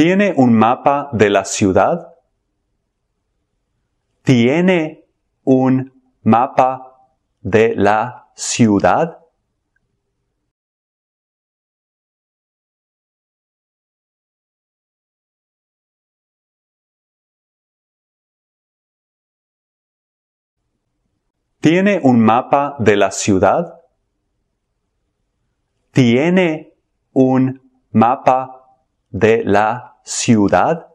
¿Tiene un mapa de la ciudad? ¿Tiene un mapa de la ciudad? ¿Tiene un mapa de la ciudad? ¿Tiene un mapa de la ciudad